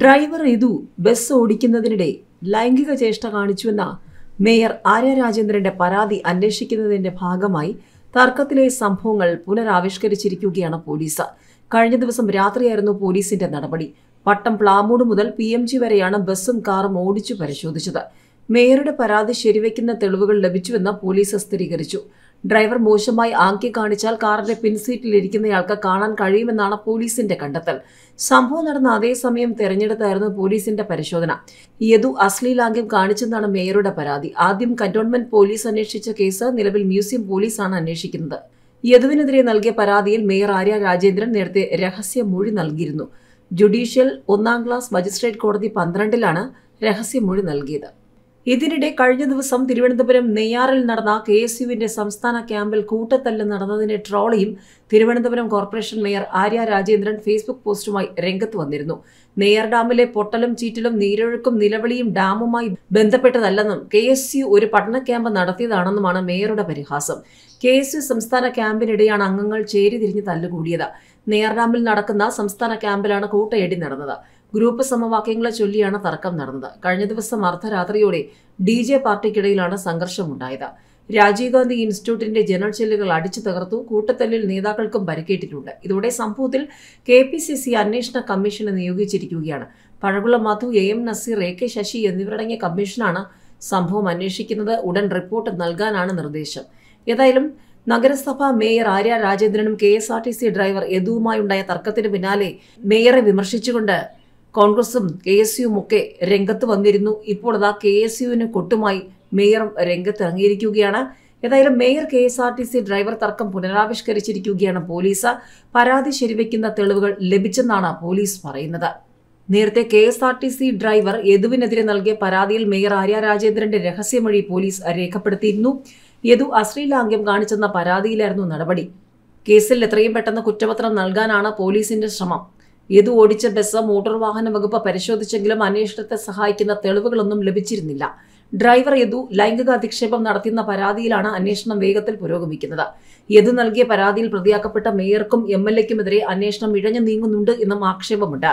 driver ഇതു bus ഓടിക്കുന്നതിനിടെ ലൈംഗിക ചേഷ്ട കാണിച്ചുവെന്ന mayor Arya രാജേന്ദ്രന്റെ പരാതി അന്വേഷിക്കുന്നതിന്റെ ഭാഗമായി തർക്കത്തിലെ സംഭവങ്ങൾ പുനരാവിഷ്കരിച്ചിരിക്കുകയാണ് പോലീസ് കഴിഞ്ഞ ദിവസം രാത്രിയായിരുന്നു പോലീസിന്റെ നടപടി പട്ടം പ്ലാമൂട് മുതൽ പി എം ജി വരെയാണ് ബസ്സും കാറും ഓടിച്ചു പരിശോധിച്ചത് മേയറുടെ പരാതി ശരിവയ്ക്കുന്ന തെളിവുകൾ ലഭിച്ചുവെന്ന് പോലീസ് സ്ഥിരീകരിച്ചു ഡ്രൈവർ മോശമായി ആംഗ്യം കാണിച്ചാൽ കാറിന്റെ പിൻസീറ്റിലിരിക്കുന്നയാൾക്ക് കാണാൻ കഴിയുമെന്നാണ് പോലീസിന്റെ കണ്ടെത്തൽ സംഭവം നടന്ന അതേസമയം തെരഞ്ഞെടുത്തായിരുന്നു പോലീസിന്റെ പരിശോധന യദു അശ്ലീലാംഗ്യം കാണിച്ചെന്നാണ് മേയറുടെ പരാതി ആദ്യം കന്റോൺമെന്റ് പോലീസ് അന്വേഷിച്ച കേസ് നിലവിൽ മ്യൂസിയം പോലീസാണ് അന്വേഷിക്കുന്നത് യദുവിനെതിരെ നൽകിയ പരാതിയിൽ മേയർ ആര്യ രാജേന്ദ്രൻ നേരത്തെ രഹസ്യ മൊഴി നൽകിയിരുന്നു ജുഡീഷ്യൽ ഒന്നാം ക്ലാസ് മജിസ്ട്രേറ്റ് കോടതി പന്ത്രണ്ടിലാണ് രഹസ്യമൊഴി നൽകിയത് ഇതിനിടെ കഴിഞ്ഞ ദിവസം തിരുവനന്തപുരം നെയ്യാറിൽ നടന്ന കെ എസ് യുവിന്റെ സംസ്ഥാന ക്യാമ്പിൽ കൂട്ടത്തല്ല് നടന്നതിന്റെ ട്രോളിയും Thiruvananthapuram corporation mayor Arya Rajendran Facebook പോസ്റ്റുമായി രംഗത്ത് വന്നിരുന്നു നെയ്യാർ ഡാമിലെ പൊട്ടലും ചീറ്റലും നീരൊഴുക്കും നിലവിളിയും ഡാമുമായി ബന്ധപ്പെട്ടതല്ലെന്നും കെ എസ് യു ഒരു പഠന ക്യാമ്പ് നടത്തിയതാണെന്നുമാണ് മേയറുടെ പരിഹാസം കെ എസ് യു സംസ്ഥാന ക്യാമ്പിനിടെയാണ് അംഗങ്ങൾ ചേരി തിരിഞ്ഞ് തല്ലുകൂടിയത് നെയ്യാർ ഡാമിൽ നടക്കുന്ന സംസ്ഥാന ക്യാമ്പിലാണ് കൂട്ടയടി നടന്നത് ഗ്രൂപ്പ് സമവാക്യങ്ങളെ ചൊല്ലിയാണ് തർക്കം നടന്നത് കഴിഞ്ഞ ദിവസം അർദ്ധരാത്രിയോടെ ഡി ജെ പാർട്ടിക്കിടയിലാണ് സംഘർഷമുണ്ടായത് രാജീവ് ഗാന്ധി ഇൻസ്റ്റിറ്റ്യൂട്ടിന്റെ ജനറൽ ചെല്ലുകൾ അടിച്ചു തകർത്തു കൂട്ടത്തല്ലിൽ നേതാക്കൾക്കും പരിക്കേറ്റിട്ടുണ്ട് ഇതോടെ സംഭവത്തിൽ കെ പി സി സി അന്വേഷണ കമ്മീഷനെ നിയോഗിച്ചിരിക്കുകയാണ് Pazhakulam Madhu A M Nazeer A K Sasi എന്നിവരടങ്ങിയ കമ്മീഷനാണ് സംഭവം അന്വേഷിക്കുന്നത് ഉടൻ റിപ്പോർട്ട് നൽകാനാണ് നിർദ്ദേശം ഏതായാലും നഗരസഭാ മേയർ ആര്യ രാജേന്ദ്രനും K S R T C driver യദുവുമായുണ്ടായ തർക്കത്തിന് പിന്നാലെ മേയറെ വിമർശിച്ചുകൊണ്ട് കോൺഗ്രസും കെ എസ് യുവും ഒക്കെ രംഗത്ത് വന്നിരുന്നു ഇപ്പോൾ അതാ കെ എസ് യുവിന് കൊട്ടുമായി മേയറും ഇറങ്ങിയിരിക്കുകയാണ് ഏതായാലും mayor K S R T C driver തർക്കം പുനരാവിഷ്കരിച്ചിരിക്കുകയാണ് പോലീസ് പരാതി ശരിവെക്കുന്ന തെളിവുകൾ ലഭിച്ചെന്നാണ് പോലീസ് പറയുന്നത് നേരത്തെ K S R T C driver യദുവിനെതിരെ നൽകിയ പരാതിയിൽ മേയർ ആര്യ രാജേന്ദ്രന്റെ രഹസ്യമൊഴി പോലീസ് രേഖപ്പെടുത്തിയിരുന്നു യദു അശ്ലീലാംഗ്യം കാണിച്ചെന്ന പരാതിയിലായിരുന്നു നടപടി കേസിൽ എത്രയും പെട്ടെന്ന് കുറ്റപത്രം നൽകാനാണ് പോലീസിന്റെ ശ്രമം ഇത് ഓടിച്ച ബസ് മോട്ടോർ വാഹന വകുപ്പ് പരിശോധിച്ചെങ്കിലും അന്വേഷണത്തെ സഹായിക്കുന്ന തെളിവുകളൊന്നും ലഭിച്ചിരുന്നില്ല ഡ്രൈവർ യദു ലൈംഗിക അധിക്ഷേപം നടത്തുന്ന പരാതിയിലാണ് അന്വേഷണം വേഗത്തിൽ പുരോഗമിക്കുന്നത് യദു നൽകിയ പരാതിയിൽ പ്രതിയാക്കപ്പെട്ട മേയർക്കും എം എൽ എക്കുമെതിരെ അന്വേഷണം ഇഴഞ്ഞു നീങ്ങുന്നുണ്ട് എന്നും ആക്ഷേപമുണ്ട്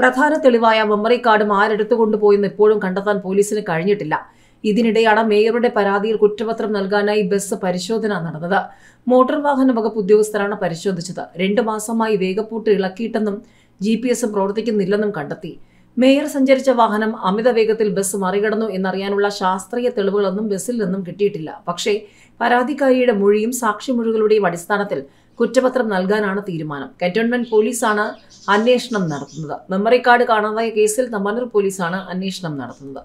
പ്രധാന തെളിവായ മെമ്മറി കാർഡും ആരെടുത്തു കൊണ്ടുപോയെന്ന് ഇപ്പോഴും കണ്ടെത്താൻ പോലീസിന് കഴിഞ്ഞിട്ടില്ല ഇതിനിടെയാണ് മേയറുടെ പരാതിയിൽ കുറ്റപത്രം നൽകാനായി ബസ് പരിശോധന നടന്നത് മോട്ടോർ വാഹന വകുപ്പ് ഉദ്യോഗസ്ഥരാണ് പരിശോധിച്ചത് രണ്ടു മാസമായി വേഗപ്പൂട്ട് ഇളക്കിയിട്ടെന്നും ജി പി എസ് പ്രവർത്തിക്കുന്നില്ലെന്നും കണ്ടെത്തി മേയർ സഞ്ചരിച്ച വാഹനം അമിത വേഗത്തിൽ ബസ് മറികടന്നു എന്നറിയാനുള്ള ശാസ്ത്രീയ തെളിവുകളൊന്നും ബസ്സിൽ നിന്നും കിട്ടിയിട്ടില്ല പക്ഷേ പരാതിക്കാരിയുടെ മൊഴിയും സാക്ഷിമൊഴികളുടെയും അടിസ്ഥാനത്തിൽ കുറ്റപത്രം നൽകാനാണ് തീരുമാനം കന്റോൺമെന്റ് പോലീസാണ് അന്വേഷണം നടത്തുന്നത് മെമ്മറി കാർഡ് കാണാതായ കേസിൽ തമ്പാനൂർ പോലീസാണ് അന്വേഷണം നടത്തുന്നത്